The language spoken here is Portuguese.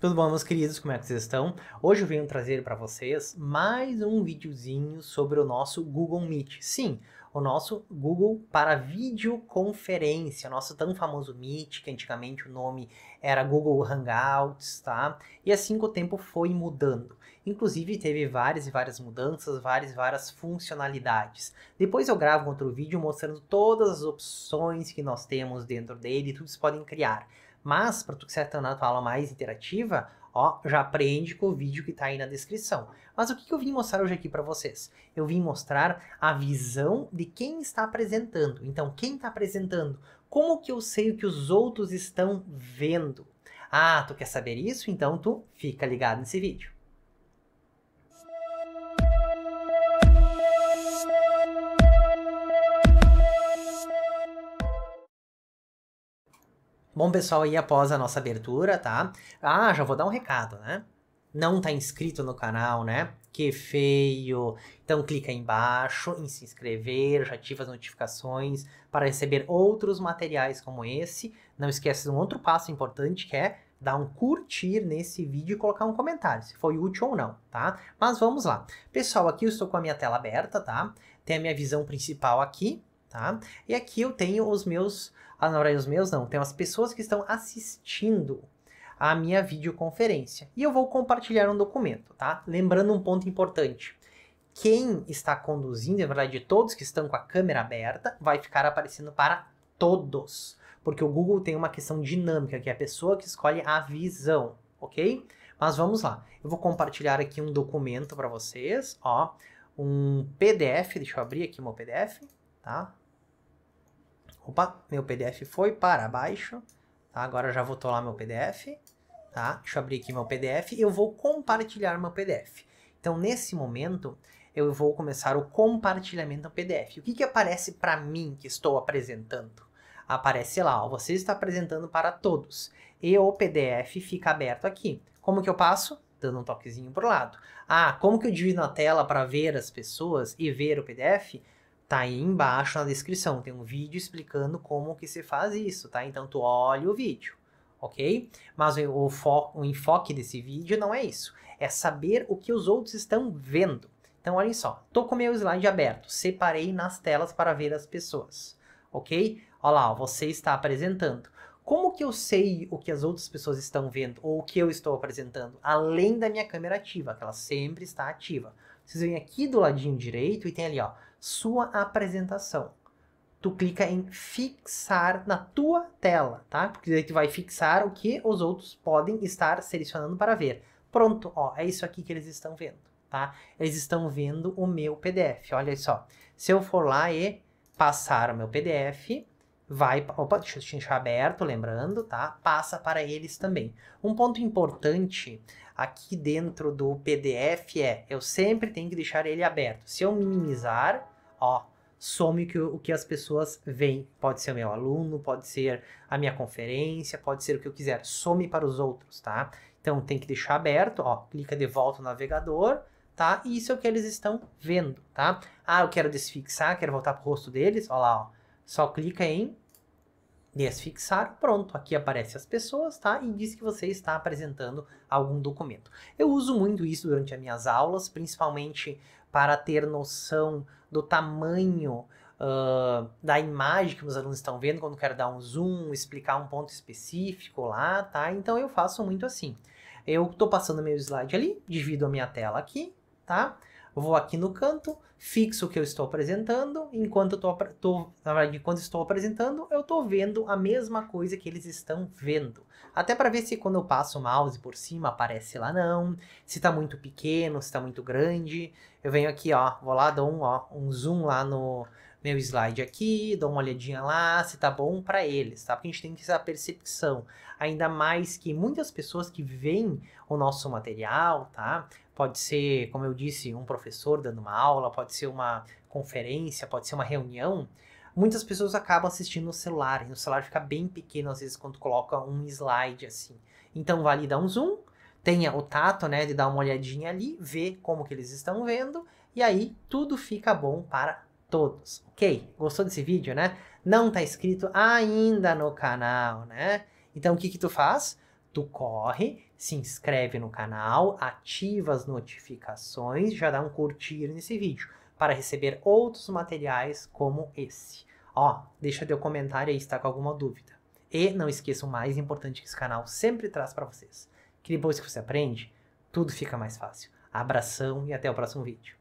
Tudo bom, meus queridos? Como é que vocês estão? Hoje eu venho trazer para vocês mais um videozinho sobre o nosso Google Meet. Sim, o nosso Google para videoconferência, o nosso tão famoso Meet, que antigamente o nome era Google Hangouts, tá? E assim que o tempo foi mudando. Inclusive teve várias e várias mudanças, várias e várias funcionalidades. Depois eu gravo outro vídeo mostrando todas as opções que nós temos dentro dele, tudo que vocês podem criar. Mas, para tu que está tornando a tua aula mais interativa, ó, já aprende com o vídeo que está aí na descrição. Mas o que, que eu vim mostrar hoje aqui para vocês? Eu vim mostrar a visão de quem está apresentando. Então, quem está apresentando? Como que eu sei o que os outros estão vendo? Ah, tu quer saber isso? Então tu fica ligado nesse vídeo. Bom, pessoal, aí após a nossa abertura, tá? Ah, já vou dar um recado, né? Não tá inscrito no canal, né? Que feio! Então clica aí embaixo em se inscrever, já ativa as notificações para receber outros materiais como esse. Não esquece de um outro passo importante que é dar um curtir nesse vídeo e colocar um comentário, se foi útil ou não, tá? Mas vamos lá. Pessoal, aqui eu estou com a minha tela aberta, tá? Tem a minha visão principal aqui, tá? E aqui eu tenho os meus, ah, na verdade os meus não, tenho as pessoas que estão assistindo a minha videoconferência. E eu vou compartilhar um documento, tá? Lembrando um ponto importante. Quem está conduzindo, na verdade todos que estão com a câmera aberta, vai ficar aparecendo para todos. Porque o Google tem uma questão dinâmica, que é a pessoa que escolhe a visão, ok? Mas vamos lá. Eu vou compartilhar aqui um documento para vocês, ó, um PDF, deixa eu abrir aqui o meu PDF, tá? Opa, meu PDF foi para baixo. Tá? Agora já voltou lá meu PDF. Tá? Deixa eu abrir aqui meu PDF e eu vou compartilhar meu PDF. Então, nesse momento, eu vou começar o compartilhamento do PDF. O que, que aparece para mim que estou apresentando? Aparece lá, ó, você está apresentando para todos. E o PDF fica aberto aqui. Como que eu passo? Dando um toquezinho para o lado. Ah, como que eu divido a tela para ver as pessoas e ver o PDF? Tá aí embaixo na descrição, tem um vídeo explicando como que se faz isso, tá? Então tu olha o vídeo, ok? Mas o, o enfoque desse vídeo não é isso, é saber o que os outros estão vendo. Então olhem só, tô com meu slide aberto, separei nas telas para ver as pessoas, ok? Olha lá, você está apresentando. Como que eu sei o que as outras pessoas estão vendo ou o que eu estou apresentando? Além da minha câmera ativa, que ela sempre está ativa. Vocês vêm aqui do ladinho direito e tem ali, ó, sua apresentação. Tu clica em fixar na tua tela, tá? Porque daí tu vai fixar o que os outros podem estar selecionando para ver. Pronto, ó, é isso aqui que eles estão vendo, tá? Eles estão vendo o meu PDF, olha só. Se eu for lá e passar o meu PDF, vai, opa, deixa eu deixar aberto, lembrando, tá? Passa para eles também. Um ponto importante aqui dentro do PDF é, eu sempre tenho que deixar ele aberto. Se eu minimizar, ó, some o que, o que as pessoas veem. Pode ser o meu aluno, pode ser a minha conferência, pode ser o que eu quiser. Some para os outros, tá? Então tem que deixar aberto, ó, clica de volta no navegador, tá? E isso é o que eles estão vendo, tá? Ah, eu quero desfixar, quero voltar para o rosto deles, ó lá, ó. Só clica em desfixar, pronto, aqui aparece as pessoas, tá? E diz que você está apresentando algum documento. Eu uso muito isso durante as minhas aulas, principalmente para ter noção do tamanho uh, da imagem que os alunos estão vendo quando quero dar um zoom, explicar um ponto específico lá, tá? Então eu faço muito assim. Eu estou passando meu slide ali, divido a minha tela aqui, tá? vou aqui no canto, fixo o que eu estou apresentando, enquanto eu tô, tô, na verdade, enquanto estou apresentando, eu estou vendo a mesma coisa que eles estão vendo. Até para ver se quando eu passo o mouse por cima aparece lá não, se está muito pequeno, se está muito grande. Eu venho aqui, ó, vou lá, dou um, ó, um zoom lá no, meu slide aqui, dou uma olhadinha lá, se tá bom para eles, tá? Porque a gente tem que ter essa percepção. Ainda mais que muitas pessoas que veem o nosso material, tá? Pode ser, como eu disse, um professor dando uma aula, pode ser uma conferência, pode ser uma reunião. Muitas pessoas acabam assistindo no celular, e o celular fica bem pequeno às vezes quando coloca um slide assim. Então, vale dar um zoom, tenha o tato, né, de dar uma olhadinha ali, ver como que eles estão vendo, e aí tudo fica bom para todos, ok? Gostou desse vídeo, né? Não tá inscrito ainda no canal, né? Então o que que tu faz? Tu corre, se inscreve no canal, ativa as notificações, já dá um curtir nesse vídeo para receber outros materiais como esse. Ó, deixa teu comentário aí se tá com alguma dúvida. E não esqueça o mais importante que esse canal sempre traz para vocês, que depois que você aprende, tudo fica mais fácil. Abração e até o próximo vídeo.